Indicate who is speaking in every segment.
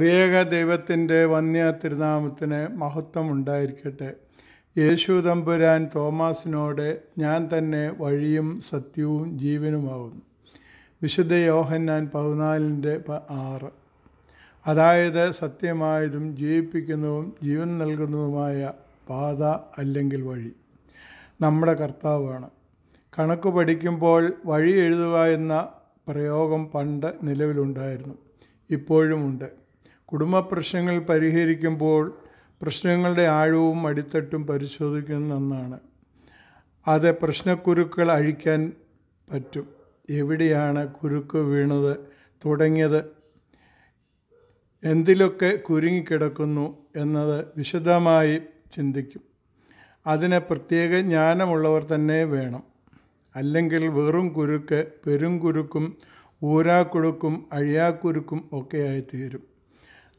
Speaker 1: ത്രിയേക ദൈവത്തിൻ്റെ വന്യ തിരുനാമത്തിന് മഹത്വം ഉണ്ടായിരിക്കട്ടെ യേശു തമ്പുരാൻ തോമാസിനോട് ഞാൻ തന്നെ വഴിയും സത്യവും ജീവനുമാകുന്നു വിശുദ്ധ യോഹന്നാൻ പതിനാലിൻ്റെ ആറ് അതായത് സത്യമായതും ജീവിപ്പിക്കുന്നതും ജീവൻ നൽകുന്നതുമായ പാത അല്ലെങ്കിൽ വഴി നമ്മുടെ കർത്താവാണ് കണക്ക് പഠിക്കുമ്പോൾ വഴി എഴുതുക എന്ന പ്രയോഗം പണ്ട് നിലവിലുണ്ടായിരുന്നു ഇപ്പോഴുമുണ്ട് കുടുംബ പ്രശ്നങ്ങൾ പരിഹരിക്കുമ്പോൾ പ്രശ്നങ്ങളുടെ ആഴവും അടിത്തട്ടും പരിശോധിക്കുന്ന ഒന്നാണ് അത് പ്രശ്നക്കുരുക്കൾ അഴിക്കാൻ പറ്റും എവിടെയാണ് കുരുക്ക് വീണത് തുടങ്ങിയത് എന്തിലൊക്കെ കുരുങ്ങിക്കിടക്കുന്നു എന്നത് വിശദമായി ചിന്തിക്കും അതിന് പ്രത്യേക ജ്ഞാനമുള്ളവർ തന്നെ വേണം അല്ലെങ്കിൽ വെറും കുരുക്ക് പെരുംകുരുക്കും ഊരാക്കുരുക്കും അഴിയാക്കുരുക്കും ഒക്കെയായിത്തീരും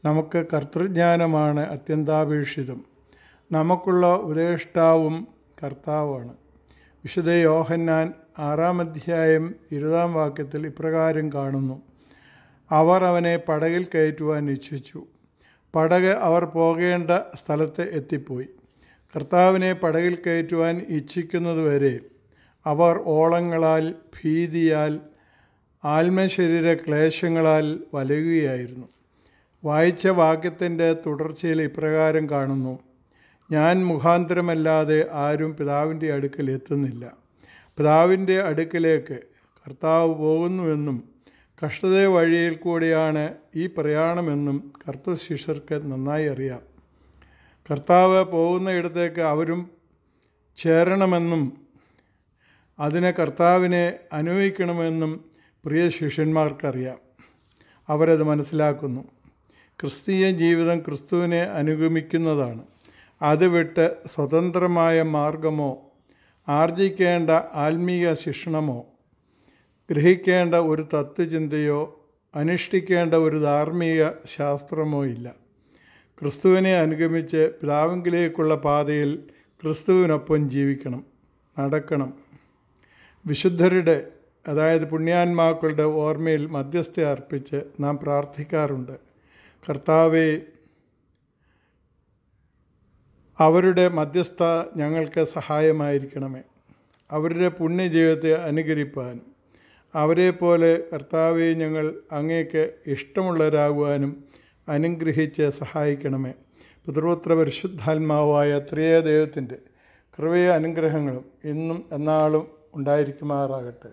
Speaker 1: നമുക്ക് കർത്തൃജ്ഞാനമാണ് അത്യന്താപേക്ഷിതം നമുക്കുള്ള ഉപദേഷ്ടാവും കർത്താവുമാണ് വിശുദ്ധ യോഹന്നാൻ ആറാം അധ്യായം ഇരുപതാം വാക്യത്തിൽ ഇപ്രകാരം കാണുന്നു അവർ അവനെ പടകിൽ കയറ്റുവാൻ നിശ്ചയിച്ചു പടക് അവർ പോകേണ്ട സ്ഥലത്ത് എത്തിപ്പോയി കർത്താവിനെ പടകിൽ കയറ്റുവാൻ ഇച്ഛിക്കുന്നതുവരെ അവർ ഓളങ്ങളാൽ ഭീതിയാൽ ആത്മശരീര ക്ലേശങ്ങളാൽ വലയുകയായിരുന്നു വായിച്ച വാക്യത്തിൻ്റെ തുടർച്ചയിൽ ഇപ്രകാരം കാണുന്നു ഞാൻ മുഖാന്തരമല്ലാതെ ആരും പിതാവിൻ്റെ അടുക്കൽ എത്തുന്നില്ല പിതാവിൻ്റെ അടുക്കലേക്ക് കർത്താവ് പോകുന്നുവെന്നും കഷ്ടത വഴിയിൽ കൂടിയാണ് ഈ പ്രയാണമെന്നും കർത്തൃ ശിഷ്യർക്ക് നന്നായി അറിയാം കർത്താവ് പോകുന്ന ഇടത്തേക്ക് അവരും ചേരണമെന്നും അതിനെ കർത്താവിനെ അനുഭവിക്കണമെന്നും പ്രിയ ശിഷ്യന്മാർക്കറിയാം അവരത് മനസ്സിലാക്കുന്നു ക്രിസ്തീയ ജീവിതം ക്രിസ്തുവിനെ അനുഗമിക്കുന്നതാണ് അത് വിട്ട് സ്വതന്ത്രമായ മാർഗമോ ആർജിക്കേണ്ട ആത്മീയ ശിക്ഷണമോ ഗ്രഹിക്കേണ്ട ഒരു തത്വചിന്തയോ അനുഷ്ഠിക്കേണ്ട ഒരു ധാർമ്മിക ശാസ്ത്രമോ ഇല്ല ക്രിസ്തുവിനെ അനുഗമിച്ച് പിതാവിങ്കിലേക്കുള്ള പാതയിൽ ക്രിസ്തുവിനൊപ്പം ജീവിക്കണം നടക്കണം വിശുദ്ധരുടെ അതായത് പുണ്യാന്മാക്കളുടെ ഓർമ്മയിൽ മധ്യസ്ഥ അർപ്പിച്ച് നാം പ്രാർത്ഥിക്കാറുണ്ട് കർത്താവെ അവരുടെ മധ്യസ്ഥ ഞങ്ങൾക്ക് സഹായമായിരിക്കണമേ അവരുടെ പുണ്യജീവിതത്തെ അനുകരിപ്പാനും അവരെപ്പോലെ കർത്താവെ ഞങ്ങൾ അങ്ങേക്ക് ഇഷ്ടമുള്ളവരാകുവാനും അനുഗ്രഹിച്ച് സഹായിക്കണമേ പിതൃപുത്ര പരിശുദ്ധാത്മാവായ ത്രിയ ദൈവത്തിൻ്റെ കൃപയ അനുഗ്രഹങ്ങളും ഇന്നും എന്നാളും ഉണ്ടായിരിക്കുമാറാകട്ടെ